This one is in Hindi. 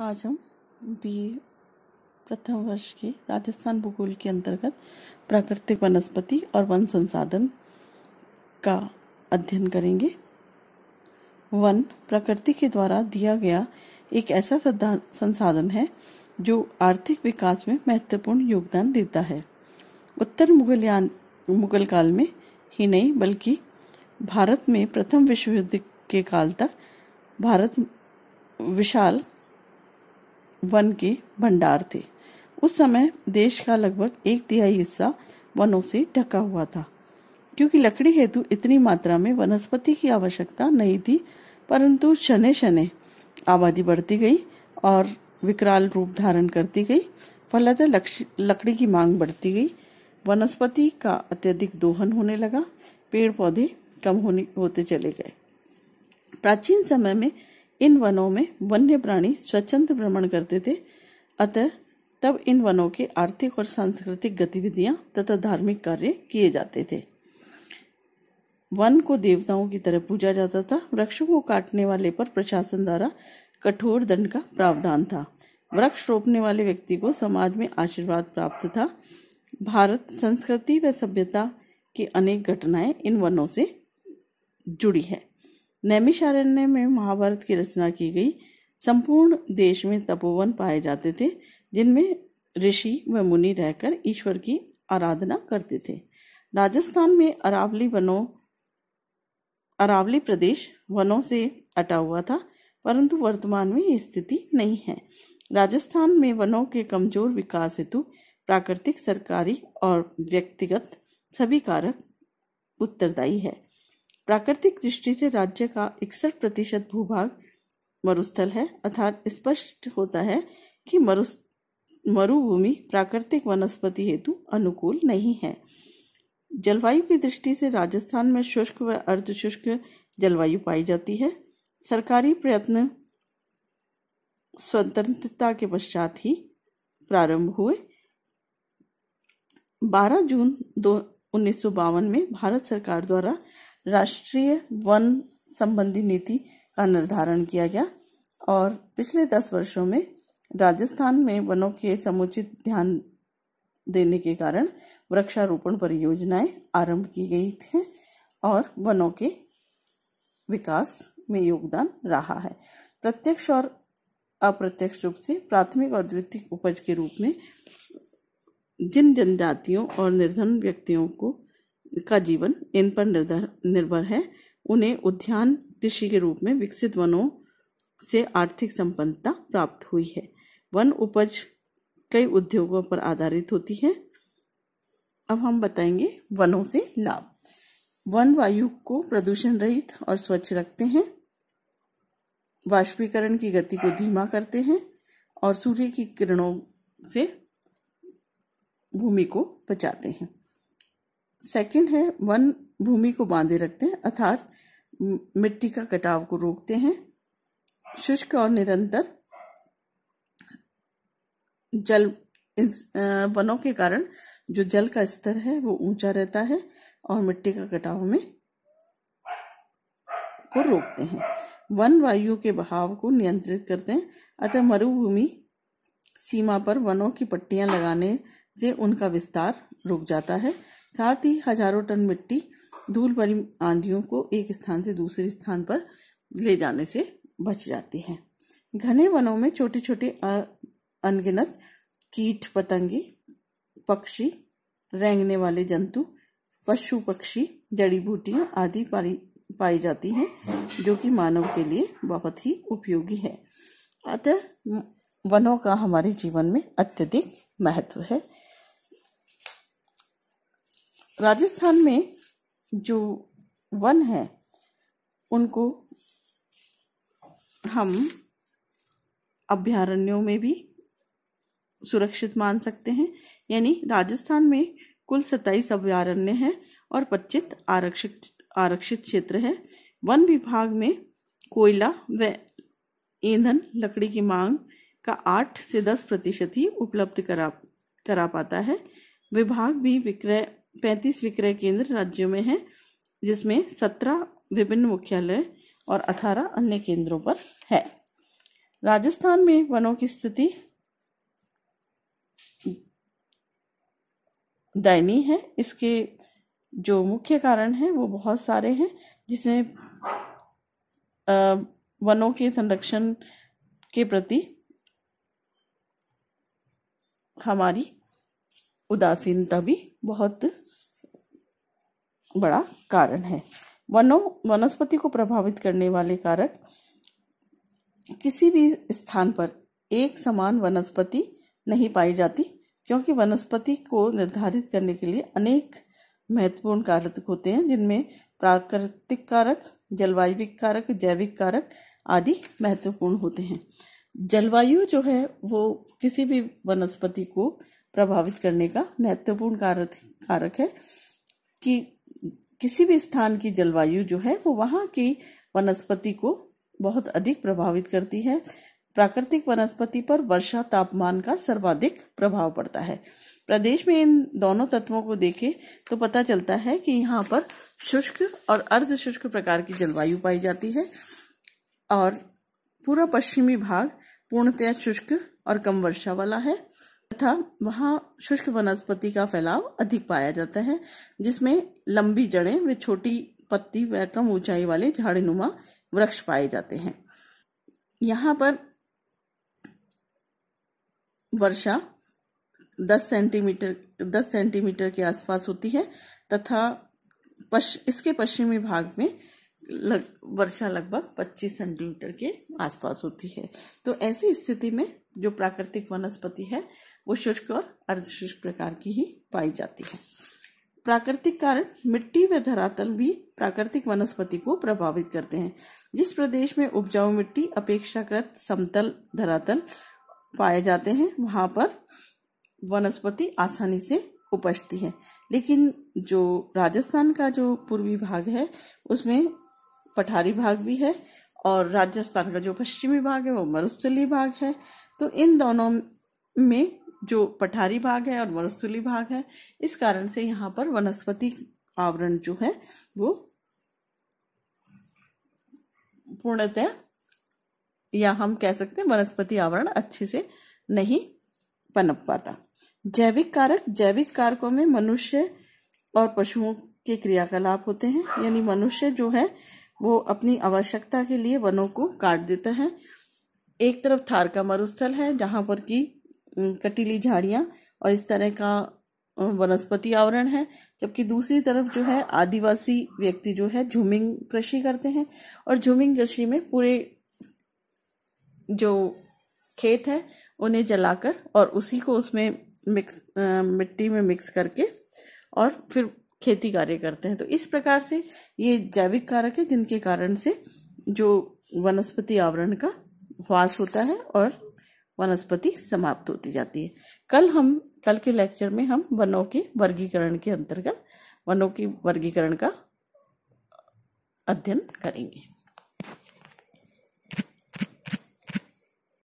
आज हम बी प्रथम वर्ष के राजस्थान भूगोल के अंतर्गत प्राकृतिक वनस्पति और वन संसाधन का अध्ययन करेंगे वन प्रकृति के द्वारा दिया गया एक ऐसा संसाधन है जो आर्थिक विकास में महत्वपूर्ण योगदान देता है उत्तर मुगलयान मुगल काल में ही नहीं बल्कि भारत में प्रथम विश्व युद्ध के काल तक भारत विशाल वन के भंडार थे उस समय देश का लगभग एक तिहाई हिस्सा वनों से ढका हुआ था क्योंकि लकड़ी हेतु इतनी मात्रा में वनस्पति की आवश्यकता नहीं थी परंतु शने शने आबादी बढ़ती गई और विकराल रूप धारण करती गई फलतः लकड़ी की मांग बढ़ती गई वनस्पति का अत्यधिक दोहन होने लगा पेड़ पौधे कम होने होते चले गए प्राचीन समय में इन वनों में वन्य प्राणी स्वच्छ भ्रमण करते थे अतः तब इन वनों के आर्थिक और सांस्कृतिक गतिविधियां तथा धार्मिक कार्य किए जाते थे वन को देवताओं की तरह पूजा जाता था वृक्षों को काटने वाले पर प्रशासन द्वारा कठोर दंड का प्रावधान था वृक्ष रोपने वाले व्यक्ति को समाज में आशीर्वाद प्राप्त था भारत संस्कृति व सभ्यता की अनेक घटनाएं इन वनों से जुड़ी है नैमिषारण्य में महाभारत की रचना की गई संपूर्ण देश में तपोवन पाए जाते थे जिनमें ऋषि व मुनि रहकर ईश्वर की आराधना करते थे राजस्थान में अरावली वनों अरावली प्रदेश वनों से अटा हुआ था परंतु वर्तमान में ये स्थिति नहीं है राजस्थान में वनों के कमजोर विकास हेतु प्राकृतिक सरकारी और व्यक्तिगत सभी कारक उत्तरदायी है प्राकृतिक दृष्टि से राज्य का इकसठ प्रतिशत भूभाग मरुस्थल है अर्थात स्पष्ट होता है कि मरु मरुभूमि प्राकृतिक वनस्पति हेतु अनुकूल नहीं है जलवायु की दृष्टि से राजस्थान में शुष्क व अर्धशुष्क जलवायु पाई जाती है सरकारी प्रयत्न स्वतंत्रता के पश्चात ही प्रारंभ हुए 12 जून दो उन्नीस में भारत सरकार द्वारा राष्ट्रीय वन संबंधी नीति का निर्धारण किया गया और पिछले दस वर्षों में राजस्थान में वनों के समुचित ध्यान देने के कारण वृक्षारोपण परियोजनाएं आरंभ की गई थी और वनों के विकास में योगदान रहा है प्रत्यक्ष और अप्रत्यक्ष रूप से प्राथमिक और द्वितीय उपज के रूप में जिन जनजातियों और निर्धन व्यक्तियों को का जीवन इन पर निर्धर निर्भर है उन्हें उद्यान कृषि के रूप में विकसित वनों से आर्थिक संपन्नता प्राप्त हुई है वन उपज कई उद्योगों पर आधारित होती है अब हम बताएंगे वनों से लाभ वन वायु को प्रदूषण रहित और स्वच्छ रखते हैं वाष्पीकरण की गति को धीमा करते हैं और सूर्य की किरणों से भूमि को बचाते हैं सेकंड है वन भूमि को बांधे रखते हैं अर्थात मिट्टी का कटाव को रोकते हैं शुष्क और निरंतर जल वनों के कारण जो जल का स्तर है वो ऊंचा रहता है और मिट्टी का कटाव में को रोकते हैं वन वायु के बहाव को नियंत्रित करते हैं अतः मरुभूमि सीमा पर वनों की पट्टियां लगाने से उनका विस्तार रुक जाता है साथ ही हजारों टन मिट्टी धूल भरी आंधियों को एक स्थान से दूसरे स्थान पर ले जाने से बच जाती है घने वनों में छोटे छोटे अनगिनत कीट पतंगे पक्षी रेंगने वाले जंतु पशु पक्षी जड़ी बूटियां आदि पाई पाई जाती हैं जो कि मानव के लिए बहुत ही उपयोगी है अतः वनों का हमारे जीवन में अत्यधिक महत्व है राजस्थान में जो वन है उनको हम अभ्यारण्यों में भी सुरक्षित मान सकते हैं यानी राजस्थान में कुल सत्ताईस अभ्यारण्य हैं और पच्चीस आरक्षित आरक्षित क्षेत्र है वन विभाग में कोयला व ईंधन लकड़ी की मांग का आठ से दस प्रतिशत ही उपलब्ध करा करा पाता है विभाग भी विक्रय पैंतीस विक्रय केंद्र राज्यों में है जिसमें सत्रह विभिन्न मुख्यालय और अठारह अन्य केंद्रों पर है राजस्थान में वनों की स्थिति दयनीय है इसके जो मुख्य कारण है वो बहुत सारे हैं जिसमें वनों के संरक्षण के प्रति हमारी उदासीनता भी बहुत बड़ा कारण है वनो वनस्पति को प्रभावित करने वाले कारक किसी भी स्थान पर एक समान वनस्पति नहीं पाई जाती क्योंकि वनस्पति को निर्धारित करने के लिए अनेक महत्वपूर्ण कारक होते हैं जिनमें प्राकृतिक कारक जलवायु कारक जैविक कारक आदि महत्वपूर्ण होते हैं जलवायु जो है वो किसी भी वनस्पति को प्रभावित करने का महत्वपूर्ण कारक कारक है कि किसी भी स्थान की जलवायु जो है वो वहाँ की वनस्पति को बहुत अधिक प्रभावित करती है प्राकृतिक वनस्पति पर वर्षा तापमान का सर्वाधिक प्रभाव पड़ता है प्रदेश में इन दोनों तत्वों को देखें तो पता चलता है कि यहाँ पर शुष्क और अर्ध शुष्क प्रकार की जलवायु पाई जाती है और पूरा पश्चिमी भाग पूर्णतया शुष्क और कम वर्षा वाला है तथा वहाँ शुष्क वनस्पति का फैलाव अधिक पाया जाता है जिसमें लंबी जड़ें व छोटी पत्ती व कम ऊंचाई वाले झाड़ीनुमा वृक्ष पाए जाते हैं यहाँ पर वर्षा 10 सेंटीमीटर 10 सेंटीमीटर के आसपास होती है तथा पश, इसके पश्चिमी भाग में लग, वर्षा लगभग 25 सेंटीमीटर के आसपास होती है तो ऐसी स्थिति में जो प्राकृतिक वनस्पति है वो शुष्क और अर्धशुष्क प्रकार की ही पाई जाती है प्राकृतिक कारण मिट्टी व धरातल भी प्राकृतिक वनस्पति को प्रभावित करते हैं जिस प्रदेश में उपजाऊ मिट्टी अपेक्षाकृत समतल धरातल पाए जाते हैं वहां पर वनस्पति आसानी से उपजती है लेकिन जो राजस्थान का जो पूर्वी भाग है उसमें पठारी भाग भी है और राजस्थान का जो पश्चिमी भाग है वो मरुस्थली भाग है तो इन दोनों में जो पठारी भाग है और मरुस्थली भाग है इस कारण से यहाँ पर वनस्पति आवरण जो है वो पूर्णतः या हम कह सकते हैं वनस्पति आवरण अच्छे से नहीं पनप पाता जैविक कारक जैविक कारकों में मनुष्य और पशुओं के क्रियाकलाप होते हैं यानी मनुष्य जो है वो अपनी आवश्यकता के लिए वनों को काट देता है एक तरफ थार का मरुस्थल है जहां पर कि कटीली झाड़ियाँ और इस तरह का वनस्पति आवरण है जबकि दूसरी तरफ जो है आदिवासी व्यक्ति जो है झूमिंग कृषि करते हैं और झूमिंग कृषि में पूरे जो खेत है उन्हें जलाकर और उसी को उसमें मिक्स मिट्टी में मिक्स करके और फिर खेती कार्य करते हैं तो इस प्रकार से ये जैविक कारक है जिनके कारण से जो वनस्पति आवरण का वास होता है और वनस्पति समाप्त होती जाती है कल हम कल के लेक्चर में हम वनों के वर्गीकरण के अंतर्गत वनों के वर्गीकरण का अध्ययन करेंगे